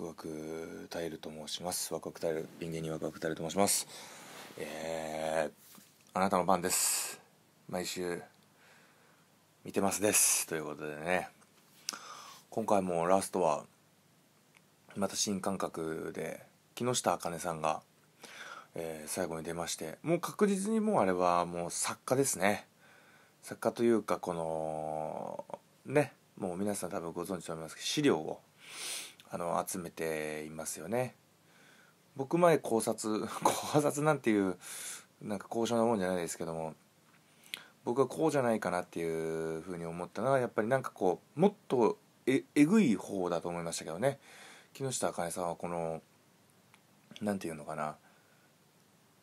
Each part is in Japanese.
クワクタイルと申しますワクワクタイルピン芸人ワクワクタイルと申しますえー、あなたの番です毎週見てますですということでね今回もラストはまた新感覚で木下茜さんが、えー、最後に出ましてもう確実にもうあれはもう作家ですね作家というかこのねもう皆さん多分ご存知と思いますけど資料をあの集めていますよね。僕前考察 考察なんていうなんか高尚なもんじゃないですけども僕はこうじゃないかなっていうふうに思ったのはやっぱりなんかこうもっとえぐい方だと思いましたけどね木下茜さんはこの何て言うのかな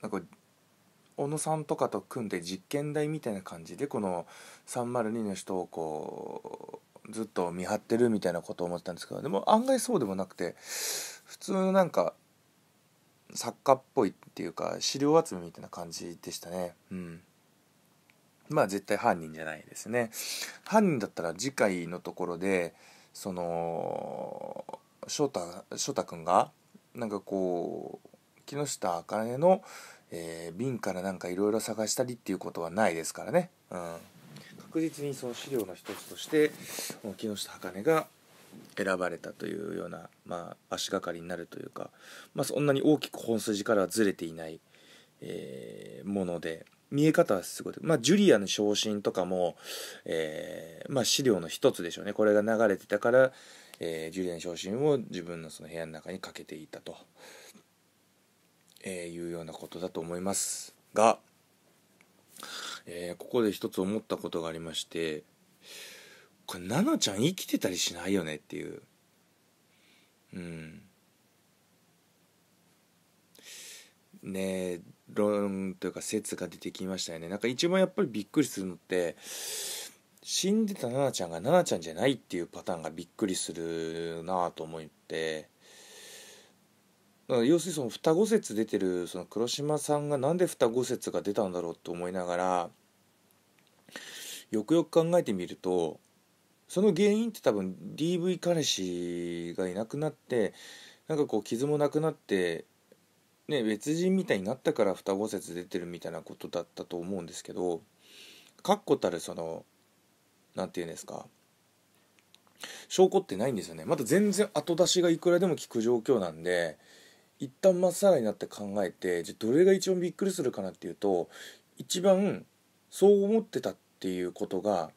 なんか小野さんとかと組んで実験台みたいな感じでこの302の人をこうずっと見張ってるみたいなことを思ってたんですけどでも案外そうでもなくて普通のなんか作家っぽいっていうか資料集めみたいな感じでしたねうんまあ絶対犯人じゃないですね犯人だったら次回のところでその翔太翔太君がなんかこう木下茜の、えー、瓶からなんかいろいろ探したりっていうことはないですからねうん確実にその資料の一つとしてこの木下茜が選ばれたというような、まあ、足がかりになるというか、まあ、そんなに大きく本筋からはずれていない、えー、もので見え方はすごい、まあ、ジュリアの昇進とかも、えーまあ、資料の一つでしょうねこれが流れてたから、えー、ジュリアの昇進を自分のその部屋の中にかけていたと、えー、いうようなことだと思いますが。えー、ここで一つ思ったことがありましてこれ奈々ちゃん生きてたりしないよねっていううんねえ論というか説が出てきましたよねなんか一番やっぱりびっくりするのって死んでた奈々ちゃんが奈々ちゃんじゃないっていうパターンがびっくりするなぁと思って要するにその双子説出てるその黒島さんが何で双子説が出たんだろうと思いながらよくよく考えてみるとその原因って多分 DV 彼氏がいなくなってなんかこう傷もなくなって、ね、別人みたいになったから双子説出てるみたいなことだったと思うんですけど確固たるその何て言うんですか証拠ってないんですよねまだ全然後出しがいくらでも効く状況なんで一旦まっさらになって考えてじゃどれが一番びっくりするかなっていうと一番そう思ってたっていうことが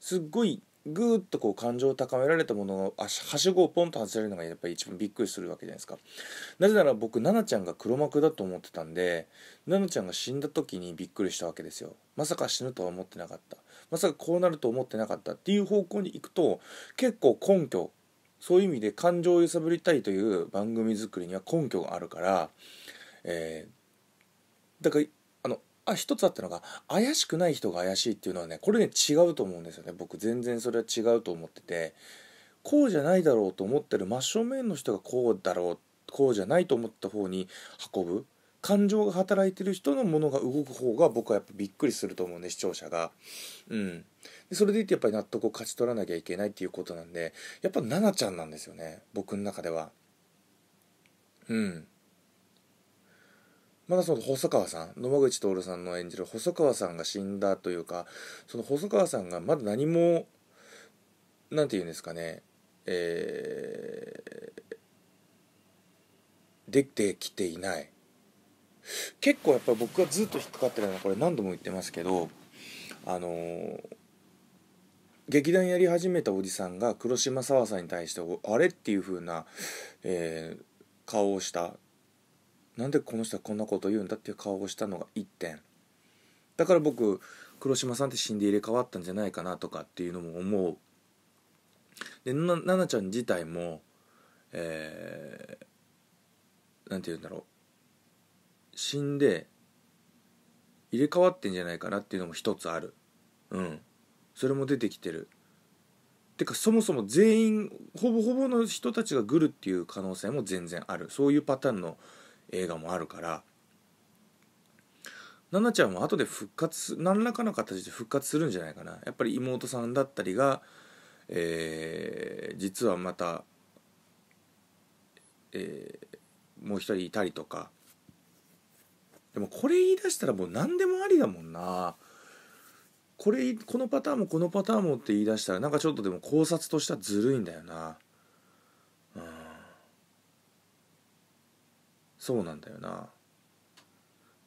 すっごいぐーっとこう感情を高められたもののはしごをポンと外れるのがやっぱり一番びっくりするわけじゃないですかなぜなら僕奈々ちゃんが黒幕だと思ってたんで奈々ちゃんが死んだ時にびっくりしたわけですよまさか死ぬとは思ってなかったまさかこうなると思ってなかったっていう方向に行くと結構根拠そういう意味で感情を揺さぶりたいという番組作りには根拠があるから、えー、だからあのあ一つあったのが怪しくない人が怪しいっていうのはねこれね違うと思うんですよね僕全然それは違うと思っててこうじゃないだろうと思ってる真正面の人がこうだろうこうじゃないと思った方に運ぶ感情が働いてる人のものが動く方が僕はやっぱびっくりすると思うね視聴者が。うん、でそれでいてやっぱり納得を勝ち取らなきゃいけないっていうことなんでやっぱ奈々ちゃんなんですよね僕の中では。うん。まだその細川さん野間口徹さんの演じる細川さんが死んだというかその細川さんがまだ何も何て言うんですかねえー、できてきていない結構やっぱり僕がずっと引っかかってるのはこれ何度も言ってますけどあのー、劇団やり始めたおじさんが黒島沙和さんに対して「あれ?」っていう風な、えー、顔をしたなんでこの人はこんなこと言うんだっていう顔をしたのが1点だから僕黒島さんって死んで入れ替わったんじゃないかなとかっていうのも思うでななちゃん自体もえー、て言うんだろう死んで入れ替わってんじゃないかなっていうのも一つあるうんそれも出てきてるてかそもそも全員ほぼほぼの人たちがグルっていう可能性も全然あるそういうパターンの映画もあるから奈々ちゃんも後で復活何らかの形で復活するんじゃないかなやっぱり妹さんだったりが、えー、実はまた、えー、もう一人いたりとかでもこれ言い出したらもう何でもありだもんなこれこのパターンもこのパターンもって言い出したらなんかちょっとでも考察としてはずるいんだよなうんそうなんだよな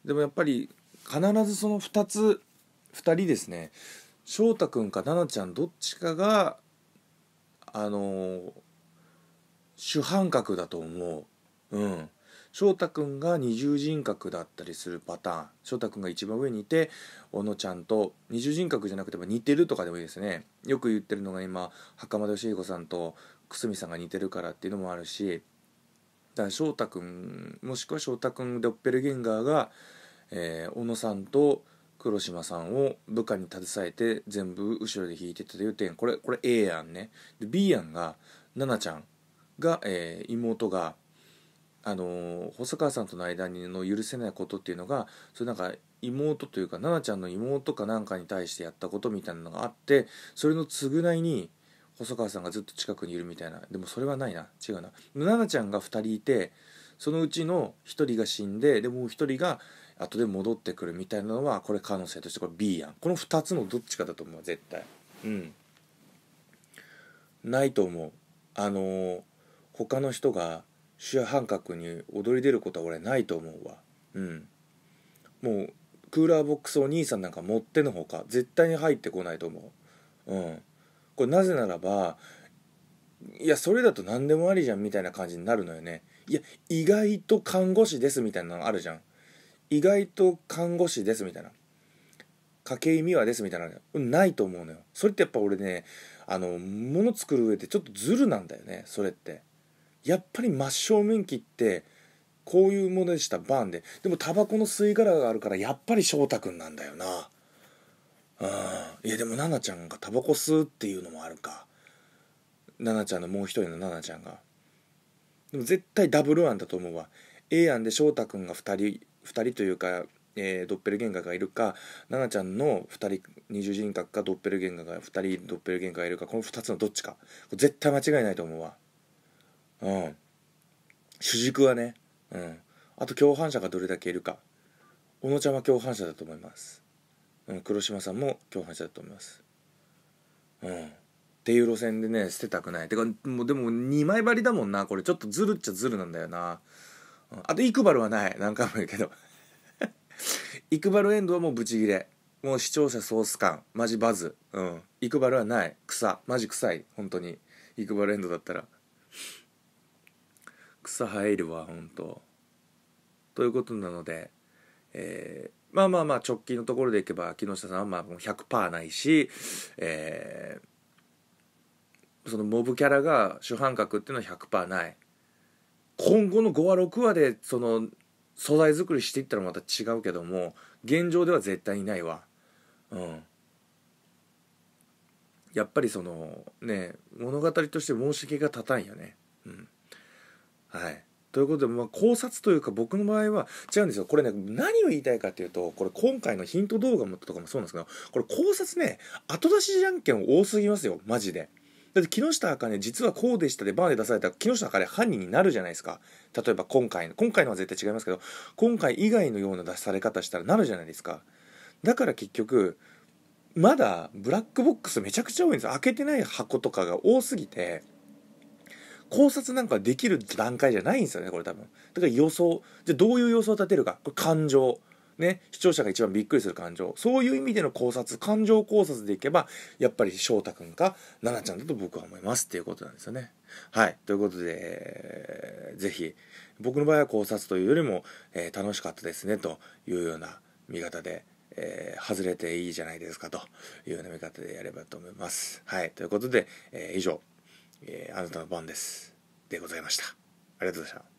でもやっぱり必ずその2つ2人ですね翔太くんか奈々ちゃんどっちかがあのー、主犯格だと思ううん翔太くんが二重人格だったりするパターン翔太くんが一番上にいて小野ちゃんと二重人格じゃなくても似てるとかでもいいですねよく言ってるのが今袴田義彦さんと久住さんが似てるからっていうのもあるしだから翔太くんもしくは翔太くんドッペルゲンガーが、えー、小野さんと黒島さんを部下に携えて全部後ろで引いてたという点これこれ A 案ねで B 案が奈々ちゃんが、えー、妹があの細川さんとの間の許せないことっていうのがそれなんか妹というか奈々ちゃんの妹かなんかに対してやったことみたいなのがあってそれの償いに細川さんがずっと近くにいるみたいなでもそれはないな違うな奈々ちゃんが2人いてそのうちの1人が死んででもう1人が後で戻ってくるみたいなのはこれ可能性としてこれ B やんこの2つのどっちかだと思う絶対うんないと思うあの他の人が主犯半角に踊り出ることは俺ないと思うわうんもうクーラーボックスお兄さんなんか持ってのほか絶対に入ってこないと思ううんこれなぜならばいやそれだと何でもありじゃんみたいな感じになるのよねいや意外と看護師ですみたいなのあるじゃん意外と看護師ですみたいな家意味はですみたいなのないと思うのよそれってやっぱ俺ねあの物作る上でちょっとズルなんだよねそれってやっぱり真正面切ってこういうものでしたバーンででもタバコの吸い殻があるからやっぱり翔太君なんだよなうんいやでも奈々ちゃんがタバコ吸うっていうのもあるか奈々ちゃんのもう一人の奈々ちゃんがでも絶対ダブル案だと思うわ A 案で翔太君が2人2人というかえー、ドッペルゲンガーがいるか奈々ちゃんの2人二重人格かドッペルゲンガーが2人ドッペルゲンガーがいるかこの2つのどっちか絶対間違いないと思うわうん主軸はねうんあと共犯者がどれだけいるか小野ちゃんは共犯者だと思いますうん黒島さんも共犯者だと思いますうんっていう路線でね捨てたくないてかもうでも2枚張りだもんなこれちょっとずるっちゃずるなんだよな、うん、あとイクバルはない何回も言うけど イクバルエンドはもうブチギレもう視聴者ソース感マジバズうんイクバルはない草マジ臭い本当にイクバルエンドだったら草生えるわ本当ということなので、えー、まあまあまあ直近のところでいけば木下さんはまあもう100%ないし、えー、そのモブキャラが主犯格っていうのは100%ない今後の5話6話でその素材作りしていったらまた違うけども現状では絶対にないわうんやっぱりそのね物語として申し訳が立たんよねうんはい。ということで、まあ、考察というか僕の場合は違うんですよこれね何を言いたいかっていうとこれ今回のヒント動画もとかもそうなんですけどこれ考察ね後出しじゃんけん多すぎますよマジで。だって木下茜実はこうでしたでバーで出されたら木下茜犯人になるじゃないですか例えば今回の今回のは絶対違いますけど今回以外のような出され方したらなるじゃないですかだから結局まだブラックボックスめちゃくちゃ多いんです開けてない箱とかが多すぎて。考察なんかできる段階じゃないんですよねこれ多分だから予想じゃどういう予想を立てるかこれ感情ね、視聴者が一番びっくりする感情そういう意味での考察感情考察でいけばやっぱり翔太君か奈々ちゃんだと僕は思いますっていうことなんですよね。はいということで是非、僕の場合は考察というよりも、えー、楽しかったですねというような見方で、えー、外れていいじゃないですかというような見方でやればと思います。はいということで、え以上。えー、あなたの番です。でございました。ありがとうございました。